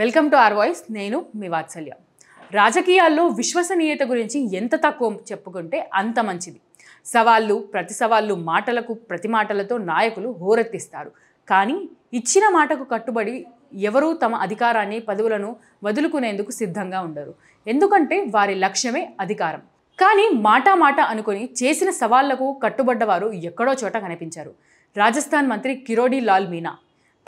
welcome to are voice నేను మీ వాత్సల్య రాజకీయాల్లో విశ్వసనీయత గురించి ఎంత తక్కువ చెప్పుకుంటే అంత మంచిది సవాళ్ళు ప్రతి సవాళ్ళు మాటలకు ప్రతి మాటలతో నాయకులు హోరెత్తిస్తారు కానీ ఇచ్చిన మాటకు కట్టుబడి ఎవరూ తమ అధికారాన్ని పదవులను వదులుకునేందుకు సిద్ధంగా ఉండరు ఎందుకంటే వారి లక్ష్యమే అధికారం కానీ మాట మాట అనుకుని చేసిన సవాళ్లకు కట్టుబడ్డవారు ఎక్కడో చోట కనిపించారు రాజస్థాన్ మంత్రి కిరోడి లాల్ మీనా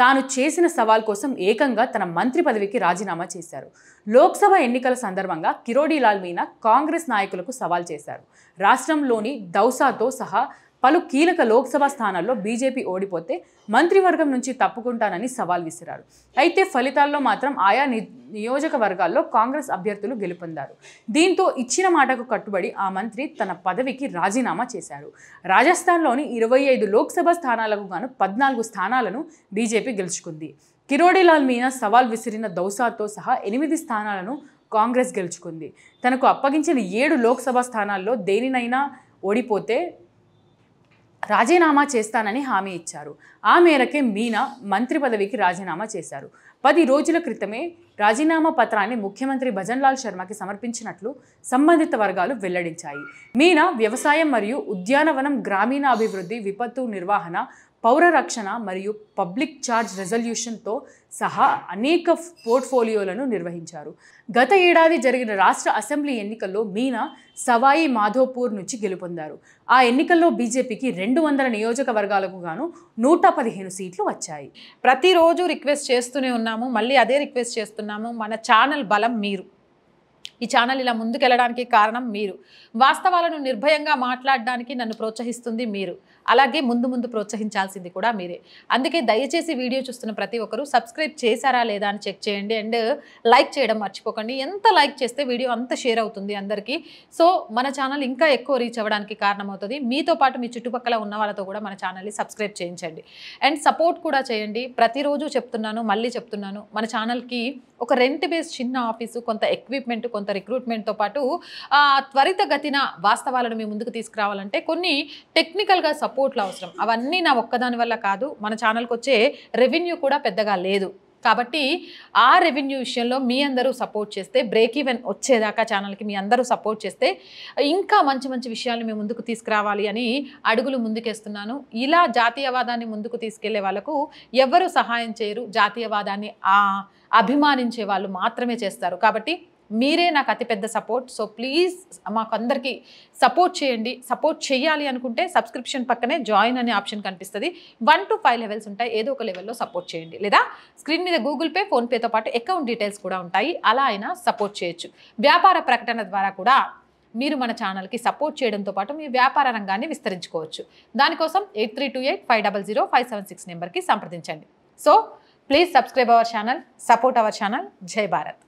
తాను చేసిన సవాల్ కోసం ఏకంగా తన మంత్రి పదవికి రాజీనామా చేశారు లోక్సభ ఎన్నికల సందర్భంగా కిరోడీలాల్ మీనా కాంగ్రెస్ నాయకులకు సవాల్ చేశారు రాష్ట్రంలోని దౌసాతో సహా పలు కీలక లోక్సభ స్థానాల్లో బీజేపీ ఓడిపోతే మంత్రివర్గం నుంచి తప్పుకుంటానని సవాల్ విసిరారు అయితే ఫలితాల్లో మాత్రం ఆయా నియోజకవర్గాల్లో కాంగ్రెస్ అభ్యర్థులు గెలుపొందారు దీంతో ఇచ్చిన మాటకు కట్టుబడి ఆ మంత్రి తన పదవికి రాజీనామా చేశారు రాజస్థాన్లోని ఇరవై ఐదు లోక్సభ స్థానాలకు గాను పద్నాలుగు స్థానాలను బీజేపీ గెలుచుకుంది కిరోడీలాల్ మీనా సవాల్ విసిరిన దౌసాతో సహా ఎనిమిది స్థానాలను కాంగ్రెస్ గెలుచుకుంది తనకు అప్పగించిన ఏడు లోక్సభ స్థానాల్లో దేనినైనా ఓడిపోతే రాజీనామా చేస్తానని హామీ ఇచ్చారు ఆ మేరకే మీనా మంత్రి పదవికి రాజీనామా చేశారు పది రోజుల క్రితమే రాజీనామా పత్రాన్ని ముఖ్యమంత్రి భజన్లాల్ శర్మకి సమర్పించినట్లు సంబంధిత వర్గాలు వెల్లడించాయి మీనా వ్యవసాయం మరియు ఉద్యానవనం గ్రామీణాభివృద్ధి విపత్తు నిర్వహణ పౌర రక్షణ మరియు పబ్లిక్ ఛార్జ్ రెజల్యూషన్తో సహా అనేక పోర్ట్ఫోలియోలను నిర్వహించారు గత ఏడాది జరిగిన రాష్ట్ర అసెంబ్లీ ఎన్నికల్లో మీనా సవాయి మాధోపూర్ నుంచి గెలుపొందారు ఆ ఎన్నికల్లో బీజేపీకి రెండు వందల నియోజకవర్గాలకు గాను నూట పదిహేను సీట్లు వచ్చాయి ప్రతిరోజు రిక్వెస్ట్ చేస్తూనే ఉన్నాము మళ్ళీ అదే రిక్వెస్ట్ చేస్తున్నాము చేస్తున్నాము మన ఛానల్ బలం మీరు ఈ ఛానల్ ఇలా ముందుకెళ్ళడానికి కారణం మీరు వాస్తవాలను నిర్భయంగా మాట్లాడడానికి నన్ను ప్రోత్సహిస్తుంది మీరు అలాగే ముందు ముందు ప్రోత్సహించాల్సింది కూడా మీరే అందుకే దయచేసి వీడియో చూస్తున్న ప్రతి ఒక్కరూ సబ్స్క్రైబ్ చేశారా లేదా అని చెక్ చేయండి అండ్ లైక్ చేయడం మర్చిపోకండి ఎంత లైక్ చేస్తే వీడియో అంత షేర్ అవుతుంది అందరికీ సో మన ఛానల్ ఇంకా ఎక్కువ రీచ్ అవ్వడానికి కారణమవుతుంది మీతో పాటు మీ చుట్టుపక్కల ఉన్న వాళ్ళతో కూడా మన ఛానల్ని సబ్స్క్రైబ్ చేయించండి అండ్ సపోర్ట్ కూడా చేయండి ప్రతిరోజు చెప్తున్నాను మళ్ళీ చెప్తున్నాను మన ఛానల్కి ఒక రెంట్ బేస్ చిన్న ఆఫీసు కొంత ఎక్విప్మెంట్ కొంత రిక్రూట్మెంట్తో పాటు త్వరితగతిన వాస్తవాలను మీ ముందుకు తీసుకురావాలంటే కొన్ని టెక్నికల్గా సపోర్ట్లు అవసరం అవన్నీ నా ఒక్కదాని వల్ల కాదు మన ఛానల్కి వచ్చే రెవెన్యూ కూడా పెద్దగా లేదు కాబట్టి ఆ రెవెన్యూ విషయంలో మీ అందరూ సపోర్ట్ చేస్తే బ్రేక్ ఈవెన్ వచ్చేదాకా ఛానల్కి మీ అందరూ సపోర్ట్ చేస్తే ఇంకా మంచి మంచి విషయాలు మేము ముందుకు తీసుకురావాలి అని అడుగులు ముందుకేస్తున్నాను ఇలా జాతీయవాదాన్ని ముందుకు తీసుకెళ్లే వాళ్ళకు ఎవరు సహాయం చేయరు జాతీయవాదాన్ని అభిమానించే వాళ్ళు మాత్రమే చేస్తారు కాబట్టి మీరే నాకు అతిపెద్ద సపోర్ట్ సో ప్లీజ్ మాకు అందరికీ సపోర్ట్ చేయండి సపోర్ట్ చేయాలి అనుకుంటే సబ్స్క్రిప్షన్ పక్కనే జాయిన్ అనే ఆప్షన్ కనిపిస్తుంది వన్ టు ఫైవ్ లెవెల్స్ ఉంటాయి ఏదో ఒక లెవెల్లో సపోర్ట్ చేయండి లేదా స్క్రీన్ మీద గూగుల్ పే ఫోన్పేతో పాటు అకౌంట్ డీటెయిల్స్ కూడా ఉంటాయి అలా అయినా సపోర్ట్ చేయొచ్చు వ్యాపార ప్రకటన ద్వారా కూడా మీరు మన ఛానల్కి సపోర్ట్ చేయడంతో పాటు మీ వ్యాపార రంగాన్ని విస్తరించుకోవచ్చు దానికోసం eight three two eight five double zero five seven six నెంబర్కి సంప్రదించండి so please subscribe our channel support our channel జై భారత్